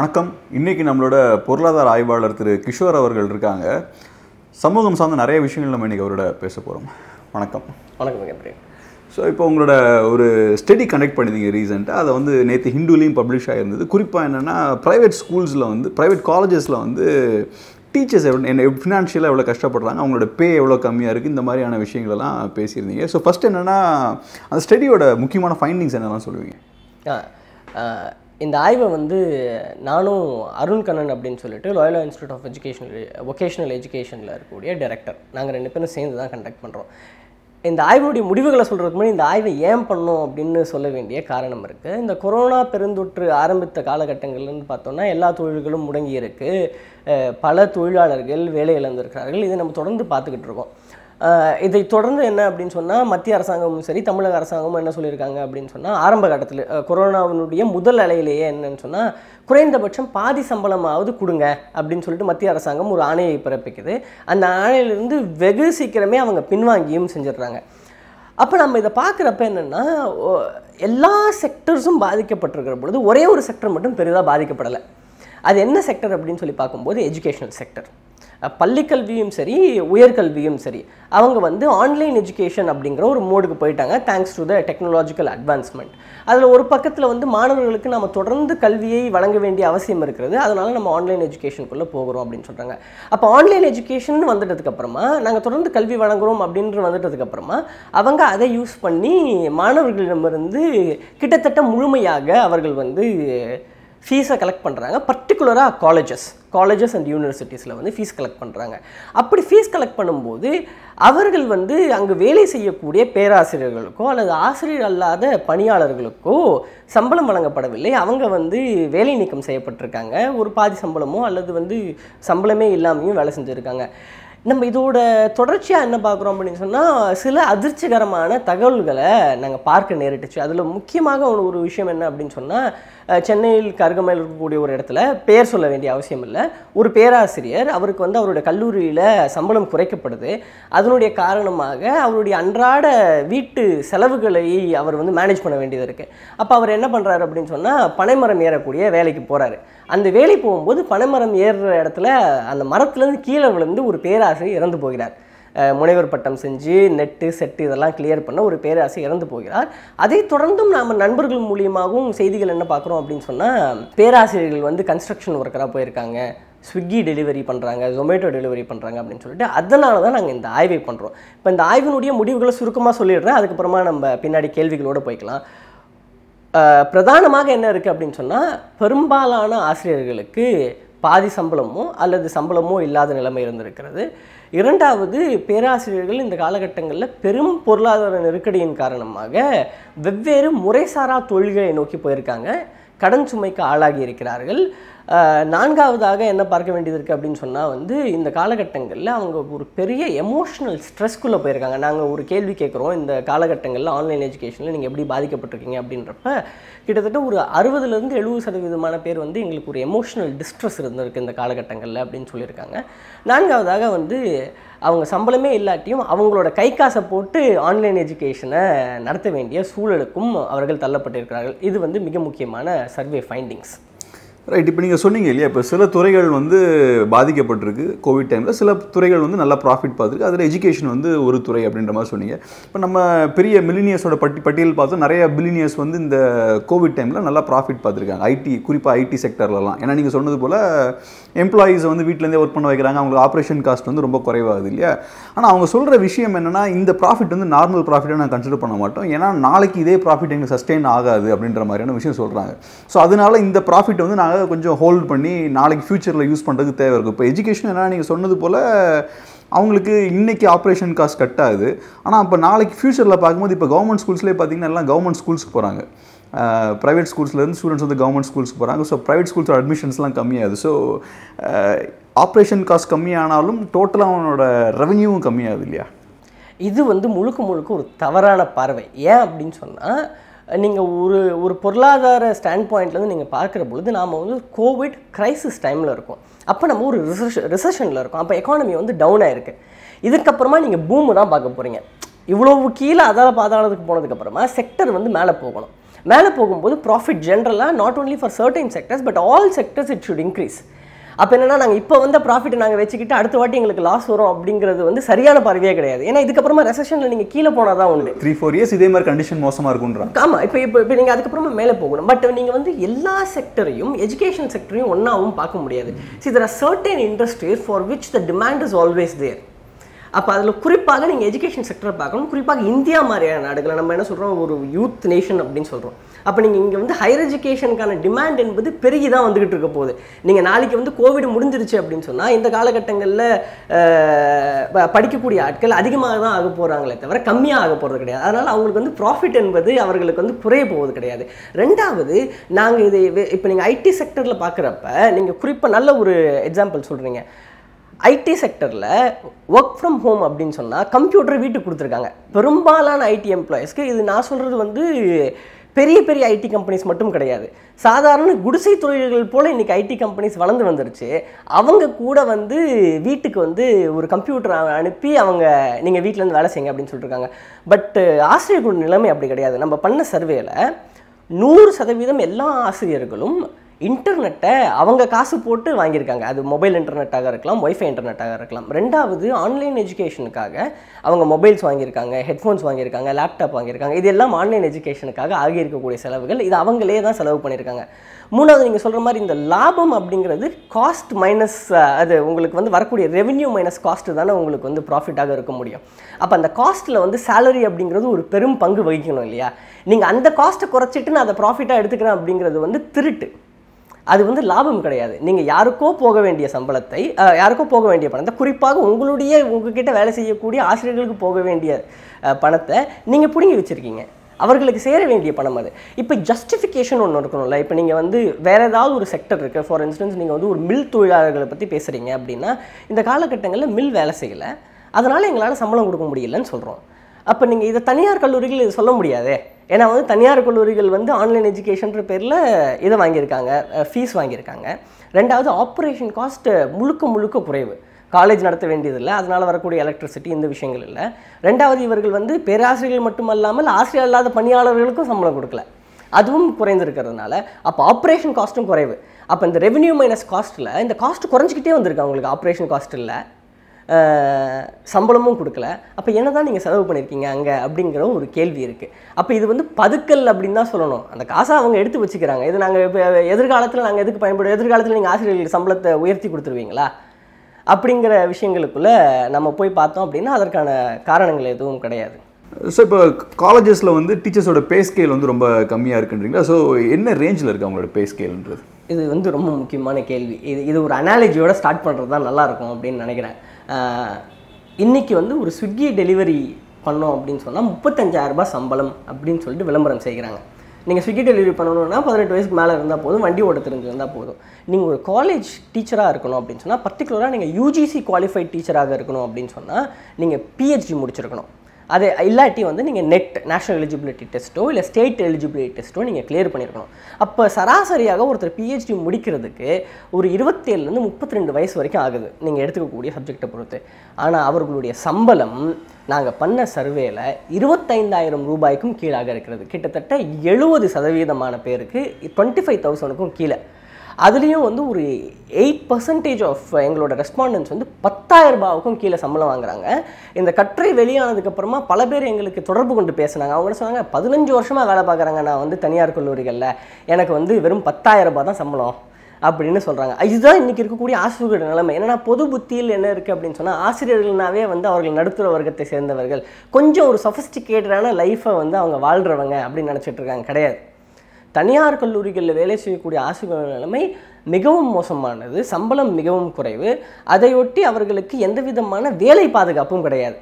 வணக்கம் இன்றைக்கி நம்மளோட பொருளாதார ஆய்வாளர் திரு கிஷோர் அவர்கள் இருக்காங்க சமூகம் சார்ந்த நிறைய விஷயங்கள் நம்ம இன்றைக்கி அவரோட பேச போகிறோம் வணக்கம் வணக்கம் ஸோ இப்போ உங்களோட ஒரு ஸ்டடி கண்டக்ட் பண்ணிருந்தீங்க ரீசெண்டாக அதை வந்து நேற்று ஹிந்துலேயும் பப்ளிஷ் ஆகிருந்தது குறிப்பாக என்னென்னா ப்ரைவேட் ஸ்கூல்ஸில் வந்து ப்ரைவேட் காலேஜஸில் வந்து டீச்சர்ஸ் எவ்வளோ என்ன ஃபினான்ஷியலாக எவ்வளோ கஷ்டப்படுறாங்க அவங்களோட பே எவ்வளோ கம்மியாக இருக்குது இந்த மாதிரியான விஷயங்களெல்லாம் பேசியிருந்தீங்க ஸோ ஃபஸ்ட் என்னென்னா அந்த ஸ்டடியோட முக்கியமான ஃபைண்டிங்ஸ் என்னெல்லாம் சொல்லுவீங்க இந்த ஆய்வை வந்து நானும் அருண் கண்ணன் அப்படின்னு சொல்லிட்டு Loyola institute of educational vocational எஜுகேஷனில் இருக்கக்கூடிய டேரக்டர் நாங்கள் ரெண்டு பேரும் சேர்ந்து தான் கண்டக்ட் பண்ணுறோம் இந்த ஆய்வுடைய முடிவுகளை சொல்கிறதுக்கு முன்னாடி இந்த ஆய்வை ஏன் பண்ணோம் அப்படின்னு சொல்ல வேண்டிய காரணம் இருக்குது இந்த கொரோனா பெருந்தொற்று ஆரம்பித்த காலகட்டங்கள்னு பார்த்தோன்னா எல்லா தொழில்களும் முடங்கி இருக்குது பல தொழிலாளர்கள் வேலை இழந்திருக்கிறார்கள் இதை நம்ம தொடர்ந்து பார்த்துக்கிட்டு இருக்கோம் இதை தொடர்ந்து என்ன அப்படின்னு சொன்னால் மத்திய அரசாங்கமும் சரி தமிழக அரசாங்கமும் என்ன சொல்லியிருக்காங்க அப்படின்னு சொன்னால் ஆரம்ப கட்டத்தில் கொரோனாவினுடைய முதல் அலையிலேயே என்னன்னு சொன்னால் குறைந்தபட்சம் பாதி சம்பளமாவது கொடுங்க அப்படின்னு சொல்லிட்டு மத்திய அரசாங்கம் ஒரு ஆணையை பிறப்பிக்குது அந்த ஆணையிலிருந்து வெகு சீக்கிரமே அவங்க பின்வாங்கியும் செஞ்சிடுறாங்க அப்போ நம்ம இதை பார்க்குறப்ப என்னென்னா எல்லா செக்டர்ஸும் பாதிக்கப்பட்டிருக்கிற பொழுது ஒரே ஒரு செக்டர் மட்டும் பெரிதாக பாதிக்கப்படலை அது என்ன செக்டர் அப்படின்னு சொல்லி பார்க்கும்போது எஜுகேஷனல் செக்டர் பள்ளிக்கல்வியும் சரி உயர்கல்வியும் சரி அவங்க வந்து ஆன்லைன் எஜுகேஷன் அப்படிங்கிற ஒரு மோடுக்கு போயிட்டாங்க thanks to the technological advancement அதில் ஒரு பக்கத்தில் வந்து மாணவர்களுக்கு நம்ம தொடர்ந்து கல்வியை வழங்க வேண்டிய அவசியம் இருக்கிறது அதனால் நம்ம ஆன்லைன் எஜுகேஷனுக்குள்ளே போகிறோம் அப்படின்னு சொல்கிறாங்க அப்போ ஆன்லைன் எஜுகேஷன் வந்துட்டதுக்கப்புறமா நாங்கள் தொடர்ந்து கல்வி வழங்குகிறோம் அப்படின்ற வந்துட்டதுக்கப்புறமா அவங்க அதை யூஸ் பண்ணி மாணவர்களிடமிருந்து கிட்டத்தட்ட முழுமையாக அவர்கள் வந்து ஃபீஸை கலெக்ட் பண்ணுறாங்க பர்டிகுலராக காலேஜஸ் காலேஜஸ் அண்ட் யூனிவர்சிட்டிஸில் வந்து ஃபீஸ் கலெக்ட் பண்ணுறாங்க அப்படி ஃபீஸ் கலெக்ட் பண்ணும்போது அவர்கள் வந்து அங்கே வேலை செய்யக்கூடிய பேராசிரியர்களுக்கோ அல்லது ஆசிரியர் அல்லாத பணியாளர்களுக்கோ சம்பளம் வழங்கப்படவில்லை அவங்க வந்து வேலை நீக்கம் செய்யப்பட்டிருக்காங்க ஒரு பாதி சம்பளமோ அல்லது வந்து சம்பளமே இல்லாமையும் வேலை செஞ்சுருக்காங்க நம்ம இதோட தொடர்ச்சியாக என்ன பார்க்குறோம் அப்படின்னு சொன்னால் சில அதிர்ச்சிகரமான தகவல்களை நாங்கள் பார்க்க நேரிட்டுச்சு அதில் முக்கியமாக ஒரு விஷயம் என்ன அப்படின்னு சொன்னால் சென்னையில் கருகமையில் இருக்கக்கூடிய ஒரு இடத்துல பேர் சொல்ல வேண்டிய அவசியம் இல்லை ஒரு பேராசிரியர் அவருக்கு வந்து அவருடைய கல்லூரியில் சம்பளம் குறைக்கப்படுது அதனுடைய காரணமாக அவருடைய அன்றாட வீட்டு செலவுகளை அவர் வந்து மேனேஜ் பண்ண வேண்டியது இருக்குது அப்போ அவர் என்ன பண்ணுறாரு அப்படின்னு சொன்னால் பனைமரம் ஏறக்கூடிய வேலைக்கு போகிறாரு அந்த வேலை போகும்போது பனைமரம் ஏறுற இடத்துல அந்த மரத்துலேருந்து கீழே விழுந்து ஒரு பேராசை இறந்து போகிறார் முனைவர் பட்டம் செஞ்சு நெட்டு செட்டு இதெல்லாம் கிளியர் பண்ண ஒரு பேராசை இறந்து போகிறார் அதை தொடர்ந்தும் நாம் நண்பர்கள் மூலியமாகவும் செய்திகள் என்ன பார்க்குறோம் அப்படின்னு சொன்னால் பேராசிரியர்கள் வந்து கன்ஸ்ட்ரக்ஷன் ஒர்க்கராக போயிருக்காங்க ஸ்விக்கி டெலிவரி பண்ணுறாங்க ஜொமேட்டோ டெலிவரி பண்ணுறாங்க அப்படின்னு சொல்லிட்டு அதனால தான் நாங்கள் இந்த ஆய்வை பண்ணுறோம் இப்போ இந்த ஆய்வினுடைய முடிவுகளை சுருக்கமாக சொல்லிடுறேன் அதுக்கப்புறமா நம்ம பின்னாடி கேள்விகளோடு போய்க்கலாம் பிரதானமாக என்ன இருக்குது அப்படின்னு சொன்னால் பெரும்பாலான ஆசிரியர்களுக்கு பாதி சம்பளமோ அல்லது சம்பளமோ இல்லாத நிலைமை இருந்திருக்கிறது இரண்டாவது பேராசிரியர்கள் இந்த காலகட்டங்களில் பெரும் பொருளாதார நெருக்கடியின் காரணமாக வெவ்வேறு முறைசாரா தொழில்களை நோக்கி போயிருக்காங்க கடன் சுமைக்கு ஆளாகி இருக்கிறார்கள் நான்காவதாக என்ன பார்க்க வேண்டியது இருக்குது அப்படின்னு சொன்னால் வந்து இந்த காலகட்டங்களில் அவங்க ஒரு பெரிய எமோஷ்னல் ஸ்ட்ரெஸ்க்குள்ளே போயிருக்காங்க நாங்கள் ஒரு கேள்வி கேட்குறோம் இந்த காலகட்டங்களில் ஆன்லைன் எஜுகேஷனில் நீங்கள் எப்படி பாதிக்கப்பட்டிருக்கீங்க அப்படின்றப்ப கிட்டத்தட்ட ஒரு அறுபதுலேருந்து எழுபது சதவீதமான பேர் வந்து எங்களுக்கு ஒரு எமோஷ்னல் டிஸ்ட்ரெஸ் இருந்திருக்கு இந்த காலகட்டங்களில் அப்படின்னு சொல்லியிருக்காங்க நான்காவதாக வந்து அவங்க சம்பளமே இல்லாட்டியும் அவங்களோட கை காசை போட்டு ஆன்லைன் எஜுகேஷனை நடத்த வேண்டிய சூழலுக்கும் அவர்கள் தள்ளப்பட்டிருக்கிறார்கள் இது வந்து மிக முக்கியமான சர்வே ஃபைண்டிங்ஸ் ரைட் இப்போ நீங்கள் சொன்னீங்க இல்லையா இப்போ சில துறைகள் வந்து பாதிக்கப்பட்டிருக்கு கோவிட் டைமில் சில துறைகள் வந்து நல்லா ப்ராஃபிட் பார்த்துருக்கு அதில் எஜுகேஷன் வந்து ஒரு துறை அப்படின்ற மாதிரி சொன்னீங்க இப்போ நம்ம பெரிய மில்லினியர்ஸோட பட்டி பட்டியல் பார்த்தோம் நிறைய மில்லினியர்ஸ் வந்து இந்த கோவிட் டைமில் நல்லா ப்ராஃபிட் பார்த்துருக்காங்க ஐடி குறிப்பாக ஐடி செக்டர்லலாம் ஏன்னா நீங்கள் சொன்னது போல் எம்ப்ளாயீஸை வந்து வீட்டிலேருந்தே ஒர்க் பண்ண வைக்கிறாங்க அவங்களுக்கு ஆப்ரேஷன் காஸ்ட் வந்து ரொம்ப குறைவாகுது இல்லையா ஆனால் அவங்க சொல்கிற விஷயம் என்னென்னா இந்த ப்ராஃபிட் வந்து நார்மல் ப்ராஃபிட்டாக நான் கன்சிடர் பண்ண மாட்டோம் ஏன்னா நாளைக்கு இதே ப்ராஃபிட் எங்களுக்கு சஸ்டெயின் ஆகாது அப்படின்ற மாதிரியான விஷயம் சொல்கிறாங்க ஸோ அதனால் இந்த ப்ராஃபிட் வந்து நாங்கள் கொஞ்சம் ஹோல்ட் பண்ணி நாளைக்கு ஃப்யூச்சரில் யூஸ் பண்ணுறதுக்கு தேவை இருக்கும் இப்போ எஜுகேஷன் என்னென்னா நீங்கள் சொன்னது போல் அவங்களுக்கு இன்றைக்கி ஆப்ரேஷன் காஸ்ட் கட்டாது ஆனால் அப்போ நாளைக்கு ஃப்யூச்சரில் பார்க்கும்போது இப்போ கவர்மெண்ட் ஸ்கூல்ஸ்லேயே பார்த்திங்கன்னா எல்லாம் கவர்மெண்ட் ஸ்கூல்ஸ்க்கு போகிறாங்க ப்ரைவேட் ஸ்கூல்ஸ்லேருந்து ஸ்டூடெண்ட்ஸ் வந்து கவர்மெண்ட் ஸ்கூல்ஸ்க்கு போகிறாங்க ஸோ ப்ரைவேட் ஸ்கூல்ஸோட அட்மிஷன்ஸ்லாம் கம்மியாகுது ஸோ ஆப்ரேஷன் காஸ்ட் கம்மியானாலும் டோட்டலாக அவனோட ரெவன்யூவும் கம்மியாகுது இல்லையா இது வந்து முழுக்க முழுக்க ஒரு தவறான பார்வை ஏன் அப்படின்னு சொன்னால் நீங்கள் ஒரு ஒரு பொருளாதார ஸ்டாண்ட் பாயிண்ட்லேருந்து நீங்கள் பார்க்குற பொழுது நாம் வந்து கோவிட் க்ரைசிஸ் டைமில் இருக்கும் அப்போ நம்ம ஒரு ரிசர்ஷ் ரிசர்ஷனில் இருக்கும் அப்போ எக்கானமி வந்து டவுன் ஆகிருக்கு இதுக்கப்புறமா நீங்கள் பூமு தான் பார்க்க போகிறீங்க இவ்வளோ கீழே அதால் பாதாளத்துக்கு போனதுக்கப்புறமா செக்டர் வந்து மேலே போகணும் மேலே போகும்போது ப்ராஃபிட் ஜென்ரலாக not only for certain sectors but all sectors it should increase அப்போ என்னென்னா நாங்கள் இப்போ வந்து ப்ராஃபிட் நாங்கள் வச்சுக்கிட்டு அடுத்த வாட்டி எங்களுக்கு லாஸ் வரும் அப்படிங்கிறது வந்து சரியான பார்வையே கிடையாது ஏன்னா இதுக்கப்புறமா ரெசஷனில் நீங்கள் கீழே போனால் தான் உண்டு த்ரீ ஃபோர் இயர்ஸ் இதே மாதிரி கண்டிஷன் மோசமாக இருக்குன்றாங்க ஆமாம் இப்போ இப்போ இப்போ நீங்கள் அதுக்கப்புறமா மேலே போகணும் பட் நீங்கள் வந்து எல்லா செக்டரையும் எஜுகேஷன் செக்டரையும் ஒன்றாவும் பார்க்க முடியாது சி there are certain industries for which the demand is always there அப்போ அதில் குறிப்பாக நீங்கள் எஜுகேஷன் செக்டரை பார்க்கணும் குறிப்பாக இந்தியா மாதிரியான நாடுகளை நம்ம என்ன சொல்கிறோம் ஒரு யூத் நேஷன் அப்படின்னு சொல்கிறோம் அப்போ நீங்கள் இங்கே வந்து ஹையர் எஜுகேஷனுக்கான டிமாண்ட் என்பது பெருகி தான் வந்துக்கிட்டு இருக்க போகுது நீங்கள் நாளைக்கு வந்து கோவிட் முடிஞ்சிருச்சு அப்படின்னு சொன்னால் இந்த காலகட்டங்களில் படிக்கக்கூடிய ஆட்கள் அதிகமாக தான் ஆக போகிறாங்களே தவிர கம்மியாக ஆக போகிறது கிடையாது அதனால் அவங்களுக்கு வந்து ப்ராஃபிட் என்பது அவர்களுக்கு வந்து குறைய போவது கிடையாது ரெண்டாவது நாங்கள் இது இப்போ நீங்கள் ஐடி செக்டரில் பார்க்குறப்ப நீங்கள் குறிப்பாக நல்ல ஒரு எக்ஸாம்பிள் சொல்கிறீங்க ஐடி செக்டரில் ஒர்க் ஃப்ரம் ஹோம் அப்படின்னு சொன்னால் கம்ப்யூட்டர் வீட்டுக்கு கொடுத்துருக்காங்க பெரும்பாலான ஐடி எம்ப்ளாயீஸ்க்கு இது நான் சொல்கிறது வந்து பெரிய பெரிய ஐடி கம்பெனிஸ் மட்டும் கிடையாது சாதாரண குடிசை தொழில்கள் போல் இன்றைக்கி ஐடி கம்பெனிஸ் வளர்ந்து வந்துருச்சு அவங்க கூட வந்து வீட்டுக்கு வந்து ஒரு கம்ப்யூட்டர் அனுப்பி அவங்க நீங்கள் வீட்டிலேருந்து வேலை செய்யுங்க அப்படின்னு சொல்லியிருக்காங்க பட்டு ஆசிரியர்களோட நிலைமை அப்படி கிடையாது நம்ம பண்ண சர்வேயில் நூறு சதவீதம் எல்லா ஆசிரியர்களும் இன்டர்நெட்டை அவங்க காசு போட்டு வாங்கியிருக்காங்க அது மொபைல் இன்டர்நெட்டாக இருக்கலாம் ஒய்ஃபை இன்டர்நெட்டாக இருக்கலாம் ரெண்டாவது ஆன்லைன் எஜுகேஷனுக்காக அவங்க மொபைல்ஸ் வாங்கியிருக்காங்க ஹெட்ஃபோன்ஸ் வாங்கியிருக்காங்க லேப்டாப் வாங்கியிருக்காங்க இது எல்லாம் ஆன்லைன் எஜுகேஷனுக்காக ஆகியிருக்கக்கூடிய செலவுகள் இது அவங்களே தான் செலவு பண்ணியிருக்காங்க மூணாவது நீங்கள் சொல்கிற மாதிரி இந்த லாபம் அப்படிங்கிறது காஸ்ட் மைனஸ் அது உங்களுக்கு வந்து வரக்கூடிய ரெவென்யூ மைனஸ் காஸ்ட்டு தானே உங்களுக்கு வந்து ப்ராஃபிட்டாக இருக்க முடியும் அப்போ அந்த காஸ்ட்டில் வந்து சேலரி அப்படிங்கிறது ஒரு பெரும் பங்கு வகிக்கணும் இல்லையா நீங்கள் அந்த காஸ்ட்டை குறைச்சிட்டு நான் அதை ப்ராஃபிட்டாக எடுத்துக்கிறேன் அப்படிங்கிறது வந்து திருட்டு அது வந்து லாபம் கிடையாது நீங்கள் யாருக்கோ போக வேண்டிய சம்பளத்தை யாருக்கோ போக வேண்டிய பணத்தை குறிப்பாக உங்களுடைய உங்ககிட்ட வேலை செய்யக்கூடிய ஆசிரியர்களுக்கு போக வேண்டிய பணத்தை நீங்கள் பிடுங்கி வச்சுருக்கீங்க அவர்களுக்கு சேர வேண்டிய பணம் அது இப்போ ஜஸ்டிஃபிகேஷன் ஒன்று இருக்கணும்ல இப்போ நீங்கள் வந்து வேறு ஏதாவது ஒரு செக்டர் இருக்குது ஃபார் இன்ஸ்டன்ஸ் நீங்கள் வந்து ஒரு மில் தொழிலாளர்களை பற்றி பேசுகிறீங்க அப்படின்னா இந்த காலகட்டங்களில் மில் வேலை செய்யலை அதனால் எங்களால் சம்பளம் கொடுக்க முடியலன்னு சொல்கிறோம் அப்போ நீங்கள் இதை தனியார் கல்லூரிகள் இது சொல்ல முடியாதே ஏன்னா வந்து தனியார் கல்லூரிகள் வந்து ஆன்லைன் எஜுகேஷன்ற பேரில் இதை வாங்கியிருக்காங்க ஃபீஸ் வாங்கியிருக்காங்க ரெண்டாவது ஆப்ரேஷன் காஸ்ட்டு முழுக்க முழுக்க குறைவு காலேஜ் நடத்த வேண்டியதில்லை அதனால் வரக்கூடிய எலக்ட்ரிசிட்டி இந்த விஷயங்கள் இல்லை ரெண்டாவது இவர்கள் வந்து பேராசிரியர்கள் மட்டுமல்லாமல் ஆசிரியர் இல்லாத பணியாளர்களுக்கும் சம்பளம் கொடுக்கல அதுவும் குறைந்திருக்கிறதுனால அப்போ ஆப்ரேஷன் காஸ்ட்டும் குறைவு அப்போ இந்த ரெவென்யூ மைனஸ் காஸ்ட்டில் இந்த காஸ்ட் குறைஞ்சிக்கிட்டே வந்திருக்கு அவங்களுக்கு ஆப்ரேஷன் காஸ்ட் இல்லை சம்பளமும் கொடுக்கல அப்போ என்ன தான் நீங்கள் செலவு பண்ணியிருக்கீங்க அங்கே அப்படிங்கிற ஒரு கேள்வி இருக்குது அப்போ இது வந்து பதுக்கல் அப்படின்னு தான் சொல்லணும் அந்த காசை அவங்க எடுத்து வச்சுக்கிறாங்க இது நாங்கள் இப்போ எதிர்காலத்தில் நாங்கள் எதுக்கு பயன்படும் எதிர்காலத்தில் நீங்கள் ஆசிரியர்களுக்கு சம்பளத்தை உயர்த்தி கொடுத்துருவீங்களா அப்படிங்கிற விஷயங்களுக்குள்ளே நம்ம போய் பார்த்தோம் அப்படின்னா அதற்கான காரணங்கள் எதுவும் கிடையாது ஸோ இப்போ காலேஜஸில் வந்து டீச்சர்ஸோட பே ஸ்கேல் வந்து ரொம்ப கம்மியாக இருக்குன்றீங்களா ஸோ என்ன ரேஞ்சில் இருக்குது அவங்களோட பே ஸ்கேல்ன்றது இது வந்து ரொம்ப முக்கியமான கேள்வி இது இது ஒரு அனாலஜியோட ஸ்டார்ட் பண்ணுறது தான் நல்லாயிருக்கும் அப்படின்னு நினைக்கிறேன் இன்றைக்கி வந்து ஒரு ஸ்விக்கி டெலிவரி பண்ணோம் அப்படின்னு சொன்னால் முப்பத்தஞ்சாயிரரூபா சம்பளம் அப்படின்னு சொல்லிட்டு விளம்பரம் செய்கிறாங்க நீங்கள் ஸ்விக்கி டெலிவரி பண்ணணும்னா பதினெட்டு வயசுக்கு மேலே இருந்தால் போதும் வண்டி ஓட்ட இருந்தால் போதும் நீங்கள் ஒரு காலேஜ் டீச்சராக இருக்கணும் அப்படின்னு சொன்னால் பர்டிகுலராக நீங்கள் யூஜிசி குவாலிஃபைட் டீச்சராக இருக்கணும் அப்படின்னு சொன்னால் நீங்கள் பிஹெச்டி முடிச்சிருக்கணும் அது இல்லாட்டி வந்து நீங்கள் நெட் நேஷனல் எலிஜிபிலிட்டி டெஸ்ட்டோ இல்லை ஸ்டேட் எலிஜிபிலிட்டி டெஸ்ட்டோ நீங்கள் கிளியர் பண்ணியிருக்கணும் அப்போ சராசரியாக ஒருத்தர் பிஹெச்டி முடிக்கிறதுக்கு ஒரு இருபத்தேழுலேருந்து முப்பத்தி ரெண்டு வயசு வரைக்கும் ஆகுது நீங்கள் எடுத்துக்கக்கூடிய சப்ஜெக்டை பொறுத்து ஆனால் அவர்களுடைய சம்பளம் நாங்கள் பண்ண சர்வேல இருபத்தைந்தாயிரம் ரூபாய்க்கும் கீழாக இருக்கிறது கிட்டத்தட்ட எழுபது சதவீதமான பேருக்கு டுவெண்ட்டி ஃபைவ் தௌசண்ட்க்கும் கீழே அதுலேயும் வந்து ஒரு எயிட் பர்சன்டேஜ் ஆஃப் எங்களோட ரெஸ்பாண்டன்ஸ் வந்து பத்தாயிரம் ரூபாவுக்கும் கீழே சம்பளம் வாங்குறாங்க இந்த கட்டுரை வெளியானதுக்கப்புறமா பல பேர் எங்களுக்கு தொடர்பு கொண்டு பேசினாங்க அவங்க சொன்னாங்க பதினஞ்சு வருஷமாக வேலை பார்க்குறாங்க நான் வந்து தனியார் கல்லூரிகளில் எனக்கு வந்து வெறும் பத்தாயிரம் ரூபா தான் சம்பளம் அப்படின்னு சொல்கிறாங்க இதுதான் இன்றைக்கி இருக்கக்கூடிய ஆசிரியர்கள் நிலைமை என்னென்னா பொது புத்தியில் என்ன இருக்குது அப்படின்னு சொன்னால் ஆசிரியர்கள்னாவே வந்து அவர்கள் நடுத்துற வர்க்கத்தை சேர்ந்தவர்கள் கொஞ்சம் ஒரு சொஃபிஸ்டிகேட்டடான லைஃப்பை வந்து அவங்க வாழ்கிறவங்க அப்படின்னு நினச்சிட்ருக்காங்க கிடையாது தனியார் கல்லூரிகளில் வேலை செய்யக்கூடிய ஆசிரியர்கள் நிலைமை மிகவும் மோசமானது சம்பளம் மிகவும் குறைவு அதையொட்டி அவர்களுக்கு எந்த விதமான வேலை பாதுகாப்பும் கிடையாது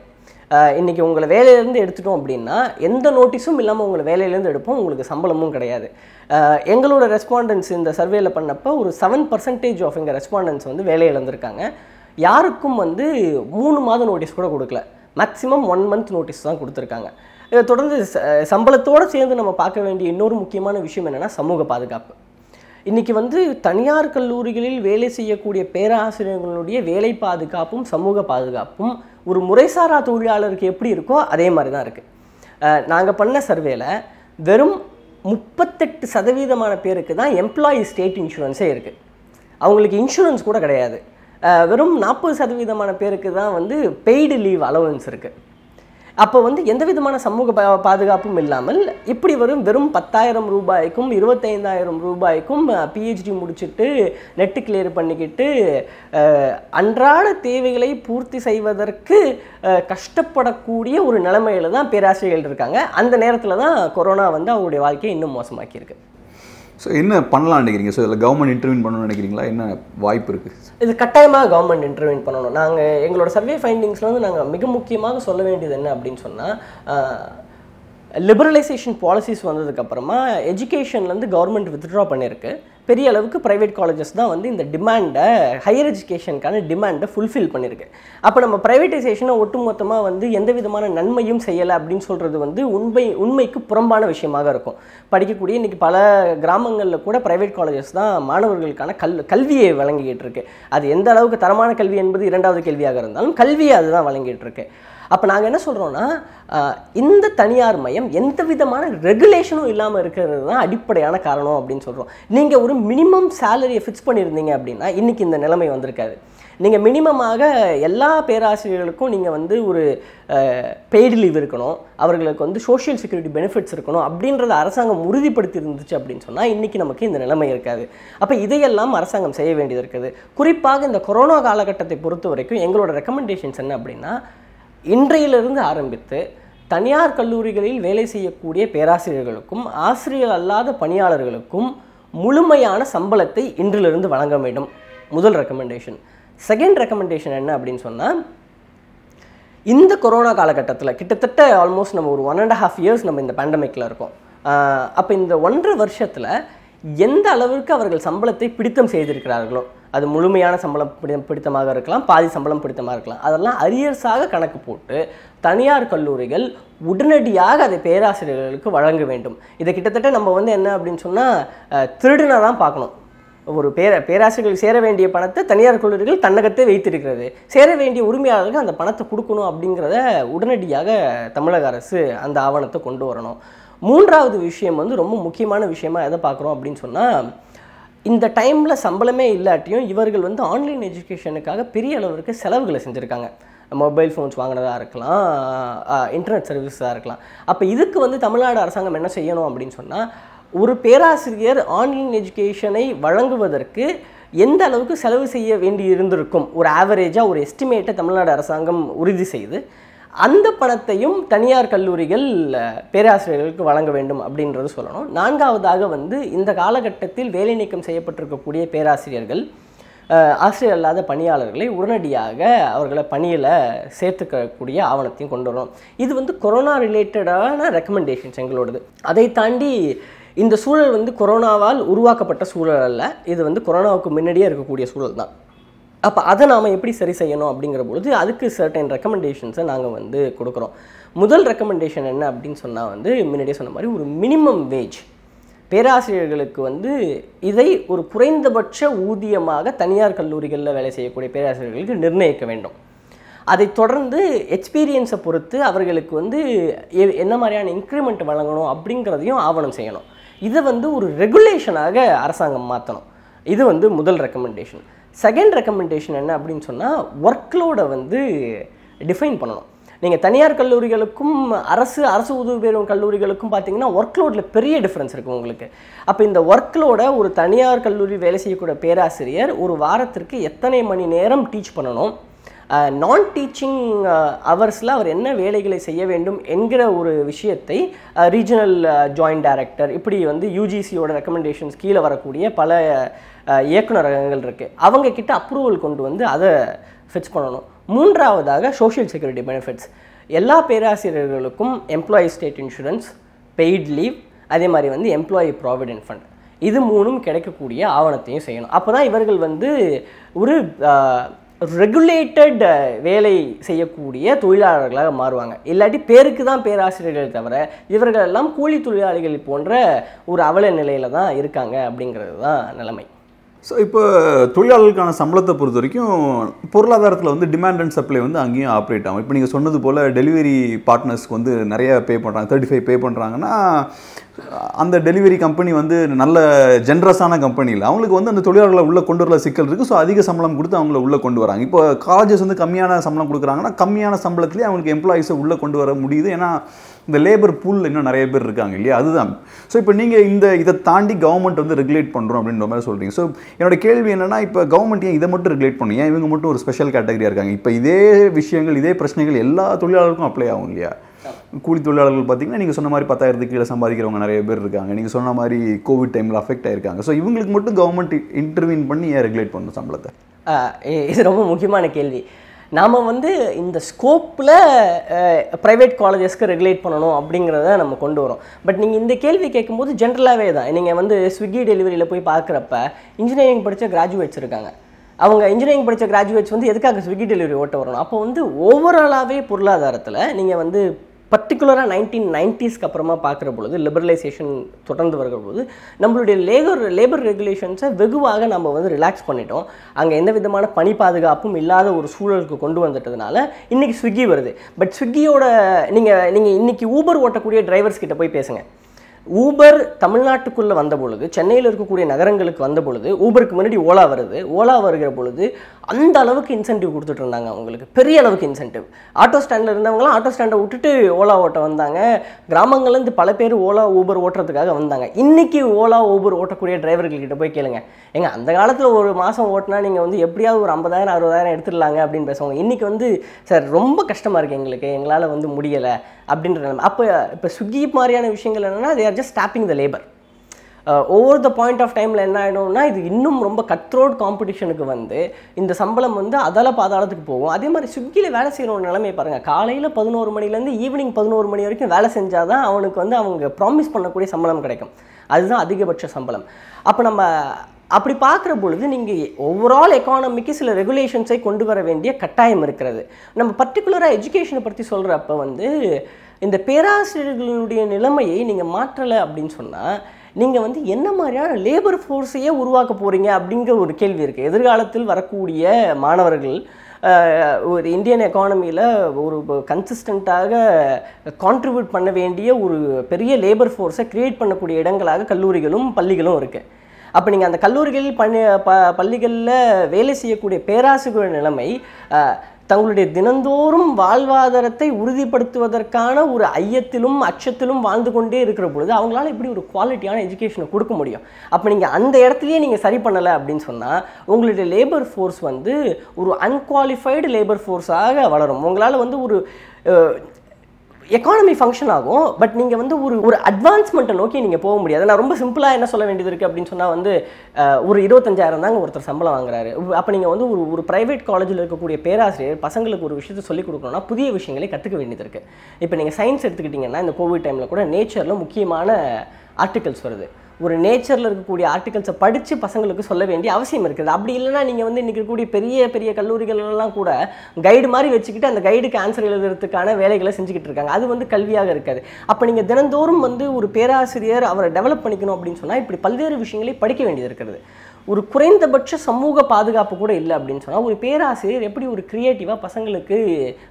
இன்றைக்கி உங்களை வேலையிலேருந்து எடுத்துட்டோம் அப்படின்னா எந்த நோட்டீஸும் இல்லாமல் உங்களை வேலையிலேருந்து எடுப்போம் உங்களுக்கு சம்பளமும் கிடையாது எங்களோட ரெஸ்பாண்டன்ஸ் இந்த சர்வேல பண்ணப்போ ஒரு செவன் பர்சன்டேஜ் ஆஃப் எங்கள் ரெஸ்பாண்டன்ஸ் வந்து வேலையிலேருந்துருக்காங்க யாருக்கும் வந்து மூணு மாதம் நோட்டீஸ் கூட கொடுக்கல மேக்ஸிமம் ஒன் மந்த் நோட்டீஸ் தான் கொடுத்துருக்காங்க இதை தொடர்ந்து சம்பளத்தோடு சேர்ந்து நம்ம பார்க்க வேண்டிய இன்னொரு முக்கியமான விஷயம் என்னென்னா சமூக பாதுகாப்பு இன்றைக்கி வந்து தனியார் கல்லூரிகளில் வேலை செய்யக்கூடிய பேராசிரியர்களுடைய வேலை பாதுகாப்பும் சமூக பாதுகாப்பும் ஒரு முறைசாரா தொழிலாளருக்கு எப்படி இருக்கோ அதே மாதிரி தான் இருக்குது நாங்கள் பண்ண சர்வேல வெறும் முப்பத்தெட்டு சதவீதமான பேருக்கு தான் எம்ப்ளாயி ஸ்டேட் இன்சூரன்ஸே இருக்குது அவங்களுக்கு இன்சூரன்ஸ் கூட கிடையாது வெறும் நாற்பது சதவீதமான பேருக்கு தான் வந்து பெய்டு லீவ் அலோவன்ஸ் இருக்குது அப்போ வந்து எந்த விதமான சமூக பாதுகாப்பும் இல்லாமல் இப்படி வரும் வெறும் பத்தாயிரம் ரூபாய்க்கும் இருபத்தைந்தாயிரம் ரூபாய்க்கும் பிஹெச்டி முடிச்சுட்டு நெட்டு கிளியர் பண்ணிக்கிட்டு அன்றாட தேவைகளை பூர்த்தி செய்வதற்கு கஷ்டப்படக்கூடிய ஒரு நிலைமையில தான் பேராசிரியர்கள் இருக்காங்க அந்த நேரத்தில் தான் கொரோனா வந்து அவருடைய வாழ்க்கையை இன்னும் மோசமாக்கியிருக்கு ஸோ என்ன பண்ணலாம் நினைக்கிறீங்க ஸோ இதில் கவர்மெண்ட் இன்டர்வியூன் பண்ணணும்னு நினைக்கிறீங்களா என்ன வாய்ப்பு இருக்குது இது கட்டாயமாக கவர்மெண்ட் இன்டர்வியூன் பண்ணணும் நாங்கள் எங்களோட சர்வே ஃபைண்டிங்ஸில் வந்து நாங்கள் மிக முக்கியமாக சொல்ல வேண்டியது என்ன அப்படின்னு சொன்னால் லிபரலைசேஷன் பாலிசிஸ் வந்ததுக்கப்புறமா எஜுகேஷன்லேருந்து கவர்மெண்ட் வித்ட்ரா பண்ணியிருக்கு பெரிய அளவுக்கு ப்ரைவேட் காலேஜஸ் தான் வந்து இந்த டிமாண்டை ஹையர் எஜுகேஷனுக்கான டிமாண்டை ஃபுல்ஃபில் பண்ணியிருக்கு அப்போ நம்ம ப்ரைவேட்டைசேஷனை ஒட்டுமொத்தமாக வந்து எந்த விதமான நன்மையும் செய்யலை அப்படின்னு சொல்கிறது வந்து உண்மை உண்மைக்கு புறம்பான விஷயமாக இருக்கும் படிக்கக்கூடிய இன்றைக்கி பல கிராமங்களில் கூட ப்ரைவேட் காலேஜஸ் தான் மாணவர்களுக்கான கல் கல்வியை வழங்கிக்கிட்டு இருக்கு அது எந்த அளவுக்கு தரமான கல்வி என்பது இரண்டாவது கேள்வியாக இருந்தாலும் கல்வியை அதுதான் வழங்கிட்டு இருக்கு அப்போ நாங்கள் என்ன சொல்கிறோன்னா இந்த தனியார் மையம் எந்த விதமான ரெகுலேஷனும் இல்லாமல் இருக்கிறது தான் அடிப்படையான காரணம் அப்படின்னு சொல்கிறோம் நீங்கள் ஒரு மினிமம் சேலரியை ஃபிக்ஸ் பண்ணியிருந்தீங்க அப்படின்னா இன்றைக்கி இந்த நிலைமை வந்திருக்காது நீங்கள் மினிமமாக எல்லா பேராசிரியர்களுக்கும் நீங்கள் வந்து ஒரு பெய்டு லீவ் இருக்கணும் அவர்களுக்கு வந்து சோஷியல் செக்யூரிட்டி பெனிஃபிட்ஸ் இருக்கணும் அப்படின்றத அரசாங்கம் உறுதிப்படுத்தி இருந்துச்சு அப்படின்னு சொன்னால் இன்றைக்கி நமக்கு இந்த நிலைமை இருக்காது அப்போ இதையெல்லாம் அரசாங்கம் செய்ய வேண்டியது இருக்குது குறிப்பாக இந்த கொரோனா காலகட்டத்தை பொறுத்த வரைக்கும் எங்களோட ரெக்கமெண்டேஷன்ஸ் என்ன அப்படின்னா இன்றையிலிருந்து ஆரம்பித்து தனியார் கல்லூரிகளில் வேலை செய்யக்கூடிய பேராசிரியர்களுக்கும் ஆசிரியர் அல்லாத பணியாளர்களுக்கும் முழுமையான சம்பளத்தை இன்றிலிருந்து வழங்க வேண்டும் முதல் ரெக்கமெண்டேஷன் செகண்ட் ரெக்கமெண்டேஷன் என்ன அப்படின்னு சொன்னால் இந்த கொரோனா காலகட்டத்தில் கிட்டத்தட்ட ஆல்மோஸ்ட் நம்ம ஒரு ஒன் அண்ட் ஹாஃப் இயர்ஸ் நம்ம இந்த பேண்டமிக்கில் இருக்கோம் அப்போ இந்த ஒன்றரை வருஷத்தில் எந்த அளவிற்கு அவர்கள் சம்பளத்தை பிடித்தம் செய்திருக்கிறார்களோ அது முழுமையான சம்பளம் பிடித்தமாக இருக்கலாம் பாதி சம்பளம் பிடித்தமாக இருக்கலாம் அதெல்லாம் அரியர்ஸாக கணக்கு போட்டு தனியார் கல்லூரிகள் உடனடியாக அதை பேராசிரியர்களுக்கு வழங்க வேண்டும் இதை கிட்டத்தட்ட நம்ம வந்து என்ன அப்படின்னு சொன்னால் திருடுனா தான் பார்க்கணும் ஒரு பேர பேராசிரியர்கள் சேர வேண்டிய பணத்தை தனியார் கல்லூரிகள் தன்னகத்தை வைத்திருக்கிறது சேர வேண்டிய உரிமையாளர்கள் அந்த பணத்தை கொடுக்கணும் அப்படிங்கிறத உடனடியாக தமிழக அரசு அந்த ஆவணத்தை கொண்டு வரணும் மூன்றாவது விஷயம் வந்து ரொம்ப முக்கியமான விஷயமா எதை பார்க்குறோம் அப்படின்னு சொன்னால் இந்த டைமில் சம்பளமே இல்லாட்டியும் இவர்கள் வந்து ஆன்லைன் எஜுகேஷனுக்காக பெரிய அளவிற்கு செலவுகளை செஞ்சுருக்காங்க மொபைல் ஃபோன்ஸ் வாங்கினதாக இருக்கலாம் இன்டர்நெட் சர்வீஸாக இருக்கலாம் அப்போ இதுக்கு வந்து தமிழ்நாடு அரசாங்கம் என்ன செய்யணும் அப்படின்னு சொன்னால் ஒரு பேராசிரியர் ஆன்லைன் எஜுகேஷனை வழங்குவதற்கு எந்த அளவுக்கு செலவு செய்ய வேண்டி இருந்திருக்கும் ஒரு ஆவரேஜாக ஒரு எஸ்டிமேட்டை தமிழ்நாடு அரசாங்கம் உறுதி செய்து அந்த பணத்தையும் தனியார் கல்லூரிகள் பேராசிரியர்களுக்கு வழங்க வேண்டும் அப்படின்றது சொல்லணும் நான்காவதாக வந்து இந்த காலகட்டத்தில் வேலை நீக்கம் செய்யப்பட்டிருக்கக்கூடிய பேராசிரியர்கள் ஆசிரியர் அல்லாத பணியாளர்களை உடனடியாக அவர்களை பணியில் சேர்த்துக்கக்கூடிய ஆவணத்தையும் கொண்டு வரணும் இது வந்து கொரோனா ரிலேட்டடான ரெக்கமெண்டேஷன்ஸ் எங்களோடது அதை தாண்டி இந்த சூழல் வந்து கொரோனாவால் உருவாக்கப்பட்ட சூழல் அல்ல இது வந்து கொரோனாவுக்கு முன்னாடியே இருக்கக்கூடிய சூழல் தான் அப்போ அதை நாம் எப்படி சரி செய்யணும் அப்படிங்கிற பொழுது அதுக்கு சர்டன் ரெக்கமெண்டேஷன்ஸை நாங்கள் வந்து கொடுக்குறோம் முதல் ரெக்கமெண்டேஷன் என்ன அப்படின்னு சொன்னால் வந்து முன்னாடியே சொன்ன மாதிரி ஒரு மினிமம் வேஜ் பேராசிரியர்களுக்கு வந்து இதை ஒரு குறைந்தபட்ச ஊதியமாக தனியார் கல்லூரிகளில் வேலை செய்யக்கூடிய பேராசிரியர்களுக்கு நிர்ணயிக்க வேண்டும் அதை தொடர்ந்து எக்ஸ்பீரியன்ஸை பொறுத்து அவர்களுக்கு வந்து என்ன மாதிரியான இன்க்ரிமெண்ட் வழங்கணும் அப்படிங்கிறதையும் ஆவணம் செய்யணும் இதை வந்து ஒரு ரெகுலேஷனாக அரசாங்கம் மாற்றணும் இது வந்து முதல் ரெக்கமெண்டேஷன் செகண்ட் ரெக்கமெண்டேஷன் என்ன அப்படின்னு சொன்னால் ஒர்க்லோடை வந்து டிஃபைன் பண்ணணும் நீங்கள் தனியார் கல்லூரிகளுக்கும் அரசு அரசு உதவி பெறும் கல்லூரிகளுக்கும் பார்த்தீங்கன்னா ஒர்க்லோடில் பெரிய டிஃப்ரென்ஸ் இருக்கும் உங்களுக்கு அப்போ இந்த ஒர்க்லோட ஒரு தனியார் கல்லூரி வேலை செய்யக்கூடிய பேராசிரியர் ஒரு வாரத்திற்கு எத்தனை மணி நேரம் டீச் பண்ணணும் நான் டீச்சிங் அவர்ஸில் அவர் என்ன வேலைகளை செய்ய வேண்டும் என்கிற ஒரு விஷயத்தை ரீஜனல் ஜாயின்ட் டைரக்டர் இப்படி வந்து யூஜிசியோட ரெக்கமெண்டேஷன்ஸ் கீழே வரக்கூடிய பல இயக்குநரகங்கள் இருக்குது கிட்ட அப்ரூவல் கொண்டு வந்து அதை ஃபிக்ஸ் பண்ணணும் மூன்றாவதாக சோஷியல் செக்யூரிட்டி பெனிஃபிட்ஸ் எல்லா பேராசிரியர்களுக்கும் employee state insurance paid leave அதே மாதிரி வந்து எம்ப்ளாயி ப்ராவிடென்ட் ஃபண்ட் இது மூணும் கிடைக்கக்கூடிய ஆவணத்தையும் செய்யணும் அப்போ தான் இவர்கள் வந்து ஒரு ரெகுலேட்டட் வேலை செய்யக்கூடிய தொழிலாளர்களாக மாறுவாங்க இல்லாட்டி பேருக்கு தான் பேராசிரியர்கள் தவிர இவர்களெல்லாம் கூலி தொழிலாளிகள் போன்ற ஒரு அவல நிலையில் தான் இருக்காங்க அப்படிங்கிறது தான் நிலைமை ஸோ இப்போ தொழிலாளர்களுக்கான சம்பளத்தை பொறுத்த வரைக்கும் பொருளாதாரத்தில் வந்து டிமாண்ட் அண்ட் சப்ளை வந்து அங்கேயும் ஆப்ரேட் ஆகும் இப்போ நீங்கள் சொன்னது போல் டெலிவரி பார்ட்னர்ஸ்க்கு வந்து நிறைய பே பண்ணுறாங்க தேர்ட்டி ஃபைவ் பே பண்ணுறாங்கன்னா அந்த டெலிவரி கம்பெனி வந்து நல்ல ஜென்ரஸான கம்பெனியில் அவங்களுக்கு வந்து அந்த தொழிலாளர்களை உள்ளே கொண்டு வரல சிக்கல் இருக்குது ஸோ அதிக சம்பளம் கொடுத்து அவங்கள உள்ளே கொண்டு வராங்க இப்போ காலேஜஸ் வந்து கம்மியான சம்பளம் கொடுக்குறாங்கன்னா கம்மியான சம்பளத்துலேயே அவங்களுக்கு எம்ப்ளாயிஸை உள்ளே கொண்டு வர முடியுது ஏன்னா இந்த லேபர் பூல் இன்னும் நிறைய பேர் இருக்காங்க இல்லையா அதுதான் ஸோ இப்போ நீங்கள் இந்த இதை தாண்டி கவர்மெண்ட் வந்து ரெகுலேட் பண்ணுறோம் அப்படின்ற மாதிரி சொல்கிறீங்க ஸோ என்னோட கேள்வி என்னென்னா இப்போ கவர்மெண்ட் ஏன் இதை மட்டும் ரெகுலேட் பண்ணும் ஏன் இவங்க மட்டும் ஒரு ஸ்பெஷல் கேட்டகரியாக இருக்காங்க இப்போ இதே விஷயங்கள் இதே பிரச்சனைகள் எல்லா தொழிலாளர்களுக்கும் அப்ளை ஆகும் இல்லையா கூலி தொழிலாளர்கள் பார்த்தீங்கன்னா நீங்கள் சொன்ன மாதிரி பத்தாயிரத்துக்கு கீழே சம்பாதிக்கிறவங்க நிறைய பேர் இருக்காங்க நீங்கள் சொன்ன மாதிரி கோவிட் டைமில் அஃபெக்ட் ஆயிருக்காங்க ஸோ இவங்களுக்கு மட்டும் கவர்மெண்ட் இன்டர்வியூன் பண்ணி ஏன் ரெகுலேட் பண்ணணும் சம்பளத்தை இது ரொம்ப முக்கியமான கேள்வி நாம் வந்து இந்த ஸ்கோப்பில் ப்ரைவேட் காலேஜஸ்க்கு ரெகுலேட் பண்ணணும் அப்படிங்கிறத நம்ம கொண்டு வரோம் பட் நீங்கள் இந்த கேள்வி கேட்கும்போது ஜென்ரலாகவே தான் நீங்கள் வந்து ஸ்விக்கி டெலிவரியில் போய் பார்க்குறப்ப இன்ஜினியரிங் படித்த கிராஜுவேட்ஸ் இருக்காங்க அவங்க இன்ஜினியரிங் படித்த கிராஜுவேட்ஸ் வந்து எதுக்காக ஸ்விக்கி டெலிவரி ஓட்ட வரணும் அப்போ வந்து ஓவராலாகவே பொருளாதாரத்தில் நீங்கள் வந்து பர்டிகுலராக நைன்டீன் நைன்ட்டீஸ்க்கு அப்புறமா பார்க்குற பொழுது லிபரலைசேஷன் தொடர்ந்து வருகிற பொழுது நம்மளுடைய லேபர் லேபர் ரெகுலேஷன்ஸை வெகுவாக நம்ம வந்து ரிலாக்ஸ் பண்ணிட்டோம் அங்கே எந்த விதமான பணி பாதுகாப்பும் இல்லாத ஒரு சூழலுக்கு கொண்டு வந்துட்டதுனால இன்றைக்கி ஸ்விக்கி வருது பட் ஸ்விக்கியோட நீங்கள் நீங்கள் இன்றைக்கி ஊபர் ஓட்டக்கூடிய டிரைவர்ஸ் கிட்ட போய் பேசுங்கள் ஊபர் தமிழ்நாட்டுக்குள்ளே வந்த பொழுது சென்னையில் இருக்கக்கூடிய நகரங்களுக்கு வந்த பொழுது ஊபருக்கு முன்னாடி ஓலா வருது ஓலா வருகிற பொழுது அந்த அளவுக்கு இன்சென்டிவ் கொடுத்துட்டு இருந்தாங்க அவங்களுக்கு பெரிய அளவுக்கு இன்சென்டிவ் ஆட்டோ ஸ்டாண்டில் இருந்தவங்களாம் ஆட்டோ ஸ்டாண்டை விட்டுட்டு ஓலா ஓட்ட வந்தாங்க கிராமங்கள்லேருந்து பல பேர் ஓலா ஊபர் ஓட்டுறதுக்காக வந்தாங்க இன்றைக்கி ஓலா ஊபர் ஓட்டக்கூடிய டிரைவர்கள்கிட்ட போய் கேளுங்க ஏங்க அந்த காலத்தில் ஒரு மாதம் ஓட்டினா நீங்கள் வந்து எப்படியாவது ஒரு ஐம்பதாயிரம் அறுபதாயிரம் எடுத்துடலாங்க அப்படின்னு பேசுவாங்க இன்றைக்கி வந்து சார் ரொம்ப கஷ்டமாக இருக்குது எங்களுக்கு எங்களால் வந்து முடியலை அப்படின்ற நிலைமை அப்போ இப்போ ஸ்விக்கி மாதிரியான விஷயங்கள் என்னென்னா they are just stopping the labour over the point of டைமில் என்ன ஆகிடும்னா இது இன்னும் ரொம்ப கத்ரோட் காம்படிஷனுக்கு வந்து இந்த சம்பளம் வந்து அதால் பாதாளத்துக்கு போகும் அதே மாதிரி ஸ்விக்கியில் வேலை செய்கிற நிலைமை பாருங்கள் காலையில் பதினோரு மணிலேருந்து ஈவினிங் பதினோரு மணி வரைக்கும் வேலை செஞ்சால் தான் அவனுக்கு வந்து அவங்க ப்ராமிஸ் பண்ணக்கூடிய சம்பளம் கிடைக்கும் அதுதான் அதிகபட்ச சம்பளம் அப்போ நம்ம அப்படி பார்க்குற பொழுது நீங்கள் ஓவரால் எக்கானமிக்கு சில ரெகுலேஷன்ஸை கொண்டு வர வேண்டிய கட்டாயம் இருக்கிறது நம்ம பர்டிகுலராக எஜுகேஷனை பற்றி சொல்கிறப்ப வந்து இந்த பேராசிரியர்களுடைய நிலைமையை நீங்கள் மாற்றலை அப்படின்னு சொன்னால் நீங்கள் வந்து என்ன மாதிரியான லேபர் ஃபோர்ஸையே உருவாக்க போகிறீங்க அப்படிங்கிற ஒரு கேள்வி இருக்குது எதிர்காலத்தில் வரக்கூடிய மாணவர்கள் ஒரு இந்தியன் எக்கானமியில் ஒரு கன்சிஸ்டண்ட்டாக கான்ட்ரிபியூட் பண்ண வேண்டிய ஒரு பெரிய லேபர் ஃபோர்ஸை க்ரியேட் பண்ணக்கூடிய இடங்களாக கல்லூரிகளும் பள்ளிகளும் இருக்குது அப்போ நீங்கள் அந்த கல்லூரிகளில் பணி ப பள்ளிகளில் வேலை செய்யக்கூடிய பேராசிரியர் நிலைமை தங்களுடைய தினந்தோறும் வாழ்வாதாரத்தை உறுதிப்படுத்துவதற்கான ஒரு ஐயத்திலும் அச்சத்திலும் வாழ்ந்து கொண்டே இருக்கிற பொழுது அவங்களால இப்படி ஒரு குவாலிட்டியான எஜுகேஷனை கொடுக்க முடியும் அப்போ நீங்கள் அந்த இடத்துலையே நீங்கள் சரி பண்ணலை அப்படின்னு சொன்னால் உங்களுடைய லேபர் ஃபோர்ஸ் வந்து ஒரு அன்குவாலிஃபைடு லேபர் ஃபோர்ஸாக வளரும் உங்களால் வந்து ஒரு எக்கானமி ஃபங்க்ஷன் ஆகும் பட் நீங்கள் வந்து ஒரு ஒரு அட்வான்ஸ்மெண்ட்டை நோக்கி நீங்கள் போக முடியாது நான் ரொம்ப சிம்பிளாக என்ன சொல்ல வேண்டியது இருக்குது அப்படின்னு சொன்னால் வந்து ஒரு இருபத்தஞ்சாயிரம் தாங்க ஒருத்தர் சம்பளம் வாங்குறாரு அப்போ நீங்கள் வந்து ஒரு ஒரு ப்ரைவேட் காலேஜில் இருக்கக்கூடிய பேராசிரியர் பசங்களுக்கு ஒரு விஷயத்தை சொல்லிக் கொடுக்கணும்னா புதிய விஷயங்களை கற்றுக்க வேண்டியது இருக்குது இப்போ நீங்கள் சயின்ஸ் எடுத்துக்கிட்டிங்கன்னா இந்த கோவிட் டைமில் கூட நேச்சரில் முக்கியமான ஆர்டிகல்ஸ் வருது ஒரு நேச்சரில் இருக்கக்கூடிய ஆர்டிகல்ஸை படித்து பசங்களுக்கு சொல்ல வேண்டிய அவசியம் இருக்குது அப்படி இல்லைனா நீங்கள் வந்து இன்றைக்கி இருக்கக்கூடிய பெரிய பெரிய கல்லூரிகளெல்லாம் கூட கைடு மாதிரி வச்சுக்கிட்டு அந்த கைடுக்கு ஆன்சர் எழுதுறதுக்கான வேலைகளை செஞ்சுக்கிட்டு இருக்காங்க அது வந்து கல்வியாக இருக்காது அப்போ நீங்கள் தினந்தோறும் வந்து ஒரு பேராசிரியர் அவரை டெவலப் பண்ணிக்கணும் அப்படின்னு சொன்னால் இப்படி பல்வேறு விஷயங்களை படிக்க வேண்டியது இருக்கிறது ஒரு குறைந்தபட்ச சமூக பாதுகாப்பு கூட இல்லை அப்படின்னு சொன்னால் ஒரு பேராசிரியர் எப்படி ஒரு க்ரியேட்டிவாக பசங்களுக்கு